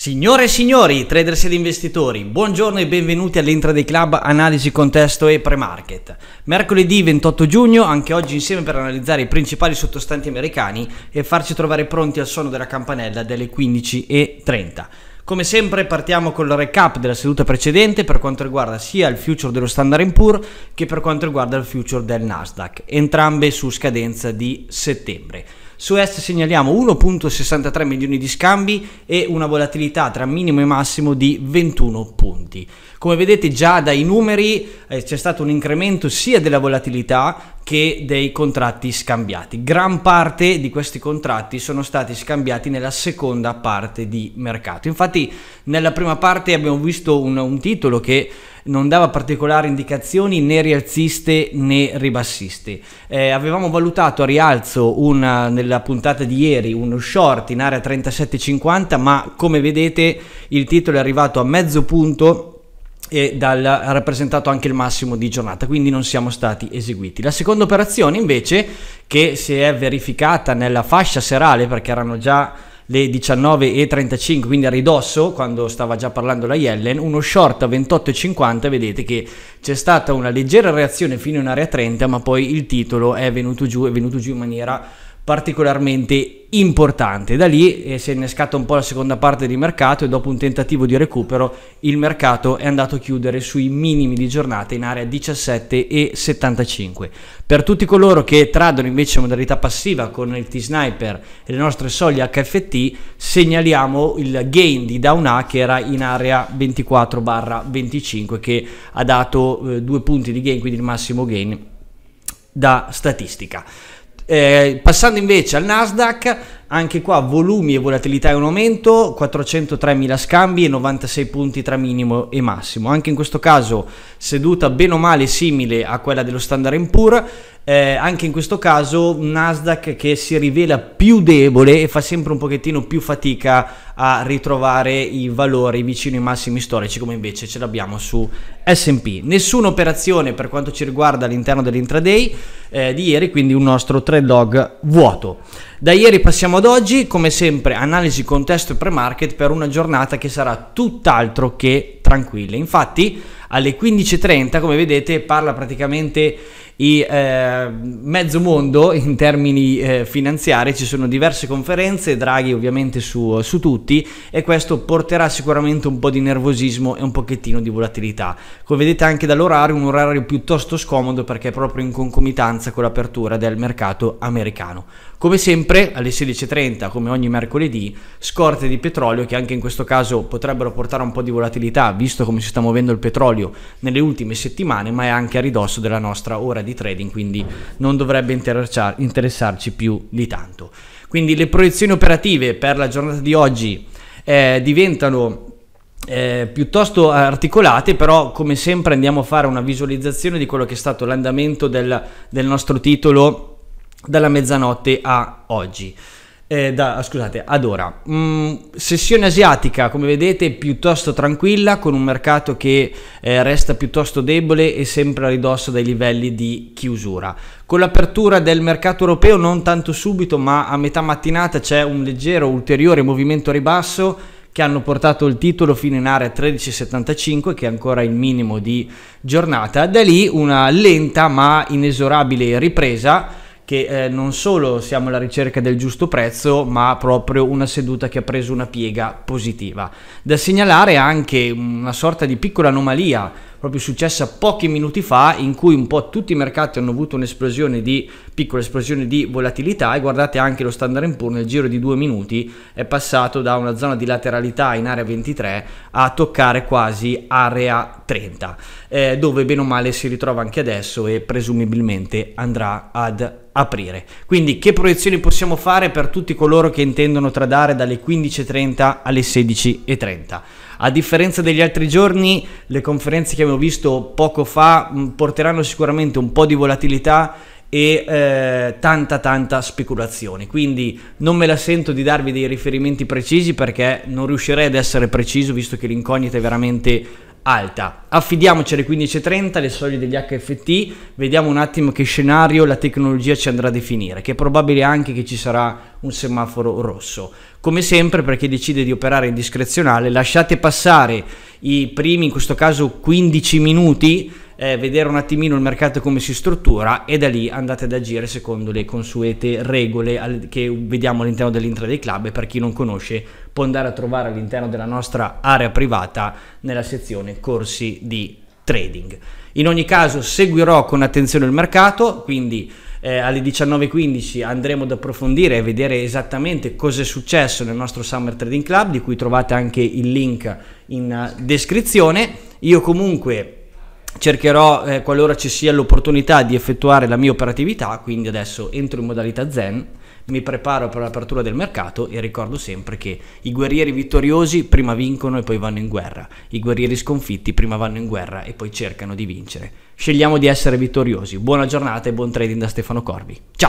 Signore e signori, traders ed investitori, buongiorno e benvenuti all'Intraday Club Analisi Contesto e Pre-Market. Mercoledì 28 giugno, anche oggi insieme per analizzare i principali sottostanti americani e farci trovare pronti al suono della campanella delle 15.30. Come sempre partiamo col recap della seduta precedente per quanto riguarda sia il future dello Standard Poor's che per quanto riguarda il future del Nasdaq, entrambe su scadenza di settembre. Su est segnaliamo 1.63 milioni di scambi e una volatilità tra minimo e massimo di 21 punti. Come vedete già dai numeri eh, c'è stato un incremento sia della volatilità che dei contratti scambiati. Gran parte di questi contratti sono stati scambiati nella seconda parte di mercato. Infatti nella prima parte abbiamo visto un, un titolo che non dava particolari indicazioni né rialziste né ribassiste. Eh, avevamo valutato a rialzo una, nella puntata di ieri uno short in area 37,50 ma come vedete il titolo è arrivato a mezzo punto e dal, ha rappresentato anche il massimo di giornata, quindi non siamo stati eseguiti. La seconda operazione invece, che si è verificata nella fascia serale, perché erano già le 19.35, quindi a ridosso, quando stava già parlando la Yellen, uno short a 28.50, vedete che c'è stata una leggera reazione fino in area 30, ma poi il titolo è venuto giù, è venuto giù in maniera particolarmente importante. Da lì eh, si è innescata un po' la seconda parte di mercato e dopo un tentativo di recupero il mercato è andato a chiudere sui minimi di giornata in area 17,75. Per tutti coloro che tradono invece in modalità passiva con il T-Sniper e le nostre soglie HFT segnaliamo il gain di Down A che era in area 24-25 che ha dato eh, due punti di gain, quindi il massimo gain da statistica. Eh, passando invece al Nasdaq, anche qua volumi e volatilità in aumento, 403.000 scambi e 96 punti tra minimo e massimo. Anche in questo caso seduta bene o male simile a quella dello Standard Poor's, eh, anche in questo caso Nasdaq che si rivela più debole e fa sempre un pochettino più fatica a ritrovare i valori vicino ai massimi storici come invece ce l'abbiamo su S&P. Nessuna operazione per quanto ci riguarda all'interno dell'intraday, eh, di ieri, quindi un nostro trade log vuoto. Da ieri passiamo ad oggi, come sempre analisi contesto e pre-market per una giornata che sarà tutt'altro che tranquilla. Infatti alle 15.30, come vedete, parla praticamente e eh, mezzo mondo in termini eh, finanziari, ci sono diverse conferenze, Draghi ovviamente su, su tutti e questo porterà sicuramente un po' di nervosismo e un pochettino di volatilità. Come vedete anche dall'orario, un orario piuttosto scomodo perché è proprio in concomitanza con l'apertura del mercato americano. Come sempre alle 16.30, come ogni mercoledì, scorte di petrolio che anche in questo caso potrebbero portare un po' di volatilità, visto come si sta muovendo il petrolio nelle ultime settimane, ma è anche a ridosso della nostra ora di trading, quindi non dovrebbe interessarci più di tanto. Quindi le proiezioni operative per la giornata di oggi eh, diventano... Eh, piuttosto articolate, però come sempre andiamo a fare una visualizzazione di quello che è stato l'andamento del, del nostro titolo dalla mezzanotte a oggi. Eh, da, scusate, ad ora. Mm, sessione asiatica, come vedete, piuttosto tranquilla, con un mercato che eh, resta piuttosto debole e sempre a ridosso dai livelli di chiusura. Con l'apertura del mercato europeo, non tanto subito, ma a metà mattinata c'è un leggero ulteriore movimento ribasso che hanno portato il titolo fino in area 13,75 che è ancora il minimo di giornata. Da lì una lenta ma inesorabile ripresa che eh, non solo siamo alla ricerca del giusto prezzo, ma proprio una seduta che ha preso una piega positiva. Da segnalare anche una sorta di piccola anomalia proprio successa pochi minuti fa in cui un po' tutti i mercati hanno avuto un'esplosione di piccola esplosione di volatilità e guardate anche lo standard Poor's nel giro di due minuti è passato da una zona di lateralità in area 23 a toccare quasi area 30 eh, dove bene o male si ritrova anche adesso e presumibilmente andrà ad aprire. Quindi che proiezioni possiamo fare per tutti coloro che intendono tradare dalle 15.30 alle 16.30? A differenza degli altri giorni, le conferenze che abbiamo visto poco fa mm, porteranno sicuramente un po' di volatilità e eh, tanta tanta speculazione quindi non me la sento di darvi dei riferimenti precisi perché non riuscirei ad essere preciso visto che l'incognita è veramente alta. Affidiamoci alle 15.30, le soglie degli HFT, vediamo un attimo che scenario la tecnologia ci andrà a definire, che è probabile anche che ci sarà un semaforo rosso. Come sempre per chi decide di operare in discrezionale, lasciate passare i primi, in questo caso 15 minuti, eh, vedere un attimino il mercato come si struttura e da lì andate ad agire secondo le consuete regole che vediamo all'interno dell'intraday club e per chi non conosce può andare a trovare all'interno della nostra area privata nella sezione corsi di trading. In ogni caso seguirò con attenzione il mercato, quindi eh, alle 19.15 andremo ad approfondire e vedere esattamente cosa è successo nel nostro Summer Trading Club, di cui trovate anche il link in descrizione. Io comunque cercherò, eh, qualora ci sia l'opportunità, di effettuare la mia operatività, quindi adesso entro in modalità Zen mi preparo per l'apertura del mercato e ricordo sempre che i guerrieri vittoriosi prima vincono e poi vanno in guerra, i guerrieri sconfitti prima vanno in guerra e poi cercano di vincere. Scegliamo di essere vittoriosi. Buona giornata e buon trading da Stefano Corvi. Ciao!